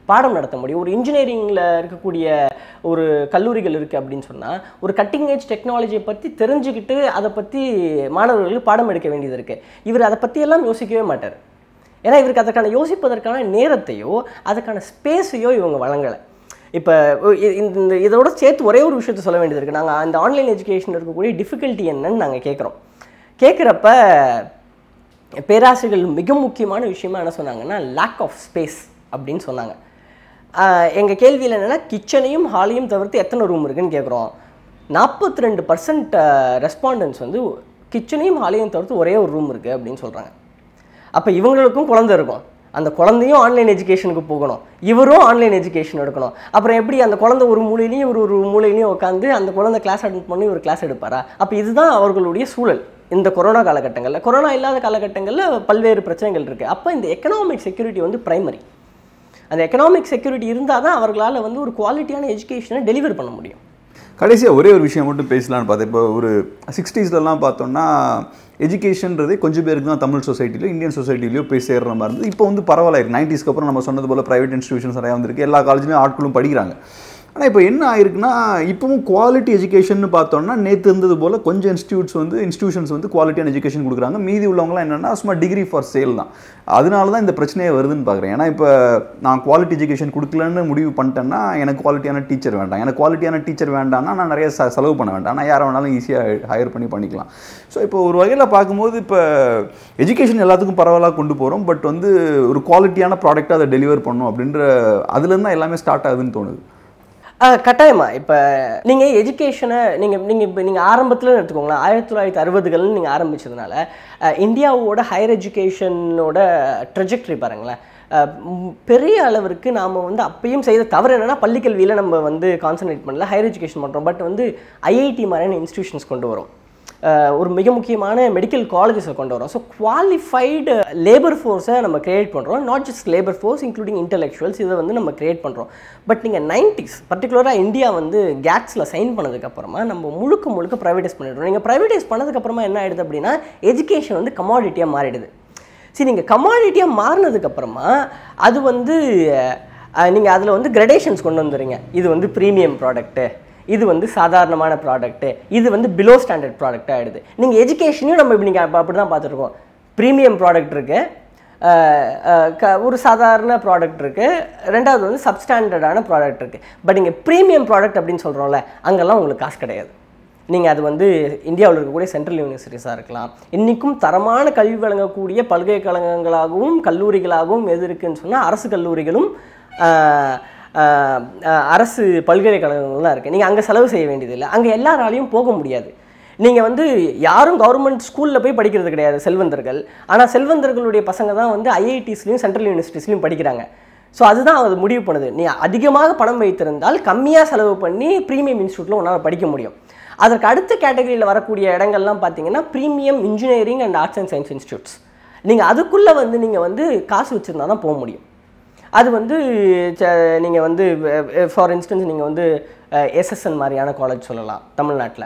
பாடம் நடத்த முடியும் ஒரு இன்ஜினியரிங்கில் இருக்கக்கூடிய ஒரு கல்லூரிகள் இருக்குது அப்படின்னு சொன்னால் ஒரு கட்டிங் ஏஜ் டெக்னாலஜியை பற்றி தெரிஞ்சுக்கிட்டு அதை பற்றி மாணவர்களுக்கு பாடம் எடுக்க வேண்டியது இருக்குது இவர் அதை பற்றியெல்லாம் யோசிக்கவே மாட்டார் ஏன்னா இவருக்கு அதற்கான யோசிப்பதற்கான நேரத்தையோ அதுக்கான ஸ்பேஸையோ இவங்க வழங்கலை இப்போ இந்த இதோட சேர்த்து ஒரே ஒரு விஷயத்த சொல்ல வேண்டியது இருக்குது நாங்கள் அந்த ஆன்லைன் எஜுகேஷன் இருக்கக்கூடிய டிஃபிகல்ட்டி என்னன்னு நாங்கள் கேட்குறோம் கேட்குறப்ப பேராசிரியர்கள் மிக முக்கியமான விஷயமா என்ன சொன்னாங்கன்னா லேக் ஆஃப் ஸ்பேஸ் அப்படின்னு சொன்னாங்க எங்கள் கேள்வியில் என்னென்னா கிச்சனையும் ஹாலையும் தவிர்த்து எத்தனை ரூம் இருக்குன்னு கேட்குறோம் நாற்பத்தி ரெண்டு பர்சன்ட் ரெஸ்பாண்டன்ஸ் வந்து கிச்சனையும் ஹாலையும் தவிர்த்து ஒரே ஒரு ரூம் இருக்குது அப்படின்னு சொல்கிறாங்க அப்போ இவங்களுக்கும் குழந்தை இருக்கும் அந்த குழந்தையும் ஆன்லைன் எஜுகேஷனுக்கு போகணும் இவரும் ஆன்லைன் எஜுகேஷன் எடுக்கணும் அப்புறம் எப்படி அந்த குழந்தை ஒரு மூலையிலையும் இவர் ஒரு மூலையிலையும் உட்காந்து அந்த குழந்தை கிளாஸ் அட்டன் பண்ணி ஒரு கிளாஸ் எடுப்பாரா அப்போ இதுதான் அவர்களுடைய சூழல் இந்த கொரோனா காலகட்டங்களில் கொரோனா இல்லாத காலகட்டங்களில் பல்வேறு பிரச்சனைகள் இருக்குது அப்போ இந்த எக்கனாமிக் செக்யூரிட்டி வந்து ப்ரைமரி அந்த எக்கனாமிக் செக்யூரிட்டி இருந்தால் தான் அவர்களால் வந்து ஒரு குவாலிட்டியான எஜுகேஷனை டெலிவர் பண்ண முடியும் கடைசியாக ஒரே ஒரு விஷயம் மட்டும் பேசலான்னு பார்த்தேன் இப்போ ஒரு சிக்ஸ்டீஸ்லலாம் பார்த்தோம்னா எஜுகேஷன்றது கொஞ்சம் பேருக்கு தான் தமிழ் சொசைட்டிலையும் இந்தியன் சொசைட்டிலையோ போய் சேர்ற மாதிரி இருந்தது இப்போ வந்து பரவாயில்ல நைன்டிஸ்க்கு அப்புறம் நம்ம சொன்னது போல் ப்ரைவேட் இன்ஸ்டியூஷன்ஸ் நிறையா வந்திருக்கு எல்லா காலேஜுமே ஆட்களும் படிக்கிறாங்க ஆனால் இப்போ என்ன ஆயிருக்குன்னா இப்போவும் குவாலிட்டி எஜுகேஷன் பார்த்தோம்னா நேற்று இருந்தது போல் கொஞ்சம் இன்ஸ்டியூட்ஸ் வந்து இன்ஸ்டியூஷன்ஸ் வந்து குவாலிட்டியான எஜுகேஷன் கொடுக்குறாங்க மீதி உள்ளவங்களாம் என்னென்னா சும்மா டிகிரி ஃபார் சேல் தான் அதனால தான் இந்த பிரச்சனையே வருதுன்னு பார்க்குறேன் ஏன்னா இப்போ நான் குவாலிட்டி எஜுகேஷன் கொடுக்கலன்னு முடிவு பண்ணிட்டேன்னா எனக்கு குவாலிட்டியான டீச்சர் வேண்டாம் எனக்கு குவாலிட்டியான டீச்சர் வேண்டாம்னா நான் நிறைய செலவு பண்ண வேண்டாம் ஆனால் யாரை வேணாலும் ஈஸியாக ஹையர் பண்ணி பண்ணிக்கலாம் ஸோ இப்போ ஒரு வகையில் பார்க்கும்போது இப்போ எஜுகேஷன் எல்லாத்துக்கும் பரவாயில்ல கொண்டு போகிறோம் பட் வந்து ஒரு குவாலிட்டியான ப்ராடக்டாக அதை டெலிவர் பண்ணணும் அப்படின்ற அதுலேருந்து தான் எல்லாமே ஸ்டார்ட் ஆகுதுன்னு தோணுது கட்டாயமா இப்போ நீங்கள் எஜுகேஷனை நீங்கள் நீங்கள் இப்போ நீங்கள் ஆரம்பத்தில் எடுத்துக்கோங்களேன் ஆயிரத்தி தொள்ளாயிரத்தி அறுபதுகள்னு நீங்கள் ஆரம்பித்ததுனால இந்தியாவோட ஹையர் எஜுகேஷனோட ட்ரெஜெக்டரி பாருங்களேன் பெரிய அளவிற்கு நாம் வந்து அப்பயும் செய்த தவறு என்னென்னா பள்ளிக்கல்வியில் நம்ம வந்து கான்சன்ட்ரேட் பண்ணல ஹையர் எஜுகேஷன் பண்ணுறோம் பட் வந்து ஐஐடி மாதிரியான இன்ஸ்டியூஷன்ஸ் கொண்டு வரும் ஒரு மிக முக்கியமான மெடிக்கல் காலேஜஸை கொண்டு வரோம் ஸோ குவாலிஃபைடு லேபர் ஃபோர்ஸை நம்ம க்ரியேட் பண்ணுறோம் not just labour force including intellectuals இதை வந்து நம்ம கிரியேட் பண்ணுறோம் பட் நீங்கள் நைன்டிஸ் பர்டிகுலராக இந்தியா வந்து கேட்ஸில் சைன் பண்ணதுக்கப்புறமா நம்ம முழுக்க முழுக்க ப்ரைவேடைஸ் பண்ணிடுறோம் நீங்கள் ப்ரைவேடைஸ் பண்ணதுக்கப்புறமா என்ன ஆகிடுது அப்படின்னா எஜுகேஷன் வந்து கமாடிட்டியாக மாறிடுது சரி நீங்கள் கமாடிட்டியாக மாறினதுக்கப்புறமா அது வந்து நீங்கள் அதில் வந்து கிரடேஷன்ஸ் கொண்டு வந்துடுங்க இது வந்து ப்ரீமியம் ப்ராடக்ட்டு இது வந்து சாதாரணமான ப்ராடக்ட்டு இது வந்து பிலோ ஸ்டாண்டர்ட் ப்ராடக்ட் ஆகிடுது நீங்கள் எஜுகேஷனையும் நம்ம இப்படி நீங்கள் அப்படி தான் பார்த்துருக்கோம் ப்ரீமியம் ப்ராடக்ட் இருக்குது ஒரு சாதாரண ப்ராடக்ட் இருக்குது ரெண்டாவது வந்து சப்ஸ்டாண்டர்டான ப்ராடக்ட் இருக்குது பட் இங்கே ப்ரீமியம் ப்ராடக்ட் அப்படின்னு சொல்கிறோம்ல அங்கெல்லாம் உங்களுக்கு காசு கிடையாது நீங்கள் அது வந்து இந்தியாவில் இருக்கக்கூடிய சென்ட்ரல் யூனிவர்சிட்டிஸாக இருக்கலாம் இன்றைக்கும் தரமான கல்வி வழங்கக்கூடிய பல்கலைக்கழகங்களாகவும் கல்லூரிகளாகவும் எது இருக்குதுன்னு சொன்னால் அரசு கல்லூரிகளும் அரசு பல்கலைக்கழகங்கள்லாம் இருக்குது நீங்கள் அங்கே செலவு செய்ய வேண்டியதில்லை அங்கே எல்லாராலையும் போக முடியாது நீங்கள் வந்து யாரும் கவர்மெண்ட் ஸ்கூலில் போய் படிக்கிறது கிடையாது செல்வந்தர்கள் ஆனால் செல்வந்தர்களுடைய பசங்க தான் வந்து ஐஐடிஸ்லையும் சென்ட்ரல் யூனிவர்சிட்டிஸ்லையும் படிக்கிறாங்க ஸோ அதுதான் அது முடிவு பண்ணுது நீ அதிகமாக பணம் வைத்திருந்தால் கம்மியாக செலவு பண்ணி ப்ரீமியம் இன்ஸ்டியூட்டில் உன்னால் படிக்க முடியும் அதற்கு அடுத்த கேட்டகரியில் வரக்கூடிய இடங்கள்லாம் பார்த்தீங்கன்னா premium engineering and arts and science institutes நீங்கள் அதுக்குள்ளே வந்து நீங்கள் வந்து காசு வச்சுருந்தா தான் போக முடியும் அது வந்து நீங்கள் வந்து ஃபார் இன்ஸ்டன்ஸ் நீங்கள் வந்து எஸ்எஸ்என் மாதிரியான காலேஜ் சொல்லலாம் தமிழ்நாட்டில்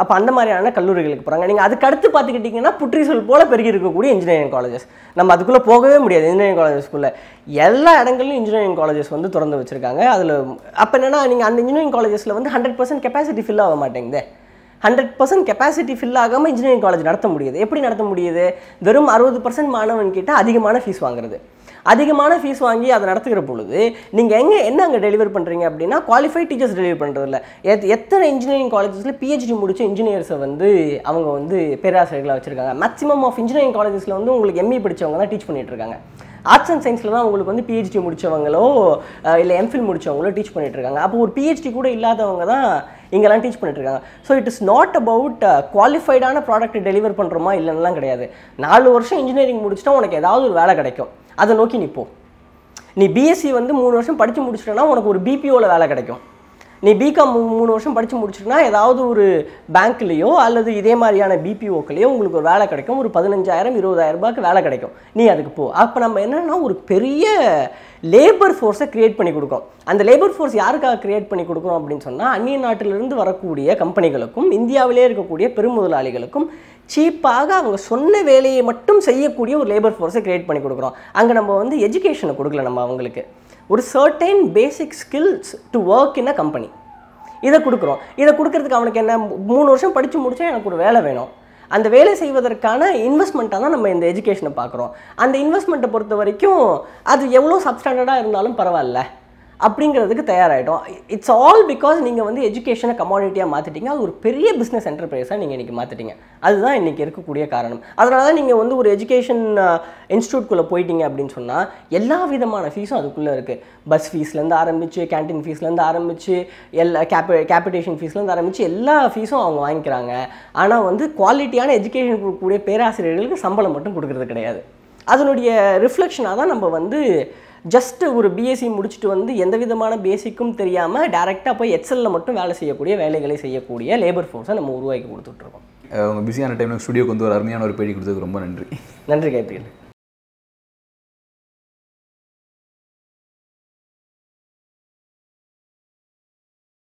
அப்போ அந்த மாதிரியான கல்லூரிகளுக்கு போகிறாங்க நீங்கள் அதுக்கு அடுத்து பார்த்துக்கிட்டிங்கன்னா புற்றிசூல் போல் பெருகி இருக்கக்கூடிய இன்ஜினியரிங் காலேஜஸ் நம்ம அதுக்குள்ளே போகவே முடியாது இன்ஜினியரிங் காலேஜஸ்க்குள்ளே எல்லா இடங்களிலும் இன்ஜினியரிங் காலேஜஸ் வந்து திறந்து வச்சுருக்காங்க அதில் அப்போ என்னென்னா நீங்கள் அந்த இன்ஜினியரிங் காலேஜஸில் வந்து ஹண்ட்ரட் பர்சன்ட் கெப்பாசிட்டி ஃபில் ஆக மாட்டேங்குது ஹண்ட்ரட் பர்சன்ட் கெப்பாசிட்டி ஃபில் ஆகாமல் இன்ஜினியரிங் காலேஜ் நடத்த முடியுது எப்படி நடத்த முடியுது வெறும் அறுபது பர்சன்ட் மாணவன்கிட்ட அதிகமான ஃபீஸ் வாங்குறது அதிகமான ஃபீஸ் வாங்கி அதை நடத்துகிற பொழுது நீங்கள் எங்கே என்ன அங்கே டெலிவர் பண்ணுறீங்க அப்படின்னா குவாலிஃபைட் டீச்சர்ஸ் டெலிவர் பண்ணுறதில்ல எத் எத்தனை இன்ஜினியரிங் காலேஜஸில் பிஹெச்டி முடித்த இன்ஜினியர்ஸை வந்து அவங்க வந்து பேராசிரியர்களாக வச்சுருக்காங்க மேக்ஸிமம் ஆஃப் இன்ஜினியரிங் காலேஜஸில் வந்து உங்களுக்கு எம்இ e படித்தவங்க தான் டீச் பண்ணிட்டுருக்காங்க ஆர்ட்ஸ் அண்ட் சயின்ஸில் தான் உங்களுக்கு வந்து பிஹெச்டி முடித்தவங்களோ இல்லை எம்ஃபில் முடித்தவங்களோ டீச் பண்ணிகிட்ருக்காங்க அப்போ ஒரு பிஹெச்டி கூட இல்லாதவங்க தான் இங்கெல்லாம் டீச் பண்ணிட்டுருக்காங்க so it is not about குவாலிஃபைடான ப்ராடக்ட் டெலிவர் பண்ணுறோமா இல்லைன்னா கிடையாது நாலு வருஷம் இன்ஜினியரிங் முடிச்சுட்டா உனக்கு ஏதாவது ஒரு வேலை கிடைக்கும் அதை நோக்கி நிற்போம் நீ பிஎஸ்சி e வந்து மூணு வருஷம் படித்து முடிச்சிட்டனா உனக்கு ஒரு பிபிஓவில் வேலை கிடைக்கும் நீ பிகாம் மூணு வருஷம் படித்து முடிச்சுட்டுனா ஏதாவது ஒரு பேங்க்லேயோ அல்லது இதே மாதிரியான பிபிஓக்கிலையோ உங்களுக்கு ஒரு வேலை கிடைக்கும் ஒரு பதினஞ்சாயிரம் இருபதாயிரம் ரூபாய்க்கு வேலை கிடைக்கும் நீ அதுக்கு போ அப்போ நம்ம என்னென்னா ஒரு பெரிய லேபர் ஃபோர்ஸை க்ரியேட் பண்ணி கொடுக்கும் அந்த லேபர் ஃபோர்ஸ் யாருக்காக க்ரியேட் பண்ணி கொடுக்குறோம் அப்படின்னு சொன்னால் அந்நிய நாட்டிலிருந்து வரக்கூடிய கம்பெனிகளுக்கும் இந்தியாவிலே இருக்கக்கூடிய பெருமுதலாளிகளுக்கும் சீப்பாக அவங்க சொன்ன வேலையை மட்டும் செய்யக்கூடிய ஒரு லேபர் ஃபோர்ஸை க்ரியேட் பண்ணி கொடுக்குறோம் அங்கே நம்ம வந்து எஜுகேஷனை கொடுக்கல நம்ம அவங்களுக்கு ஒரு certain basic skills to work in a company இதை கொடுக்குறோம் இதை கொடுக்கறதுக்கு அவனுக்கு என்ன மூணு வருஷம் படித்து முடித்தா எனக்கு ஒரு வேலை வேணும் அந்த வேலை செய்வதற்கான இன்வெஸ்ட்மெண்ட்டாக தான் நம்ம இந்த எஜுகேஷனை பார்க்குறோம் அந்த இன்வெஸ்ட்மெண்ட்டை பொறுத்த வரைக்கும் அது எவ்வளோ சப்ஸ்டாண்டர்டாக இருந்தாலும் பரவாயில்ல அப்படிங்கிறதுக்கு தயாராகிடும் இட்ஸ் ஆல் பிகாஸ் நீங்கள் வந்து எஜுகேஷனை கமாடிட்டியாக மாற்றிட்டீங்க அது ஒரு பெரிய பிஸ்னஸ் என்டர்பிரைஸாக நீங்கள் இன்றைக்கி மாற்றிட்டீங்க அதுதான் இன்றைக்கி இருக்கக்கூடிய காரணம் அதனால தான் நீங்கள் வந்து ஒரு எஜுகேஷன் இன்ஸ்டியூட்குள்ளே போயிட்டீங்க அப்படின்னு சொன்னால் எல்லா விதமான ஃபீஸும் அதுக்குள்ளே இருக்குது பஸ் ஃபீஸ்லேருந்து ஆரம்பித்து கேன்டீன் ஃபீஸ்லேருந்து ஆரம்பித்து எல்லா கேப் கேபிடேஷன் ஃபீஸ்லேருந்து ஆரம்பித்து எல்லா ஃபீஸும் அவங்க வாங்கிக்கிறாங்க ஆனால் வந்து குவாலிட்டியான எஜுகேஷன் கொடுக்கக்கூடிய பேராசிரியர்களுக்கு சம்பளம் மட்டும் கொடுக்குறது கிடையாது அதனுடைய ரிஃப்ளெக்ஷனாக தான் நம்ம வந்து ஜஸ்ட் ஒரு பிஎஸ்சி முடிச்சுட்டு வந்து எந்த விதமான பேசிக்கும் தெரியாமல் டேரெக்டாக போய் எக்ஸலில் மட்டும் வேலை செய்யக்கூடிய வேலைகளை செய்யக்கூடிய லேபர் ஃபோர்ஸை நம்ம உருவாக்கி கொடுத்துட்ருக்கோம் உங்கள் பிஸியான டைமில் ஸ்டுடியோக்கு வந்து ஒரு அருமையான ஒரு பேடி கொடுத்ததுக்கு ரொம்ப நன்றி நன்றி கேட்பீர்கள்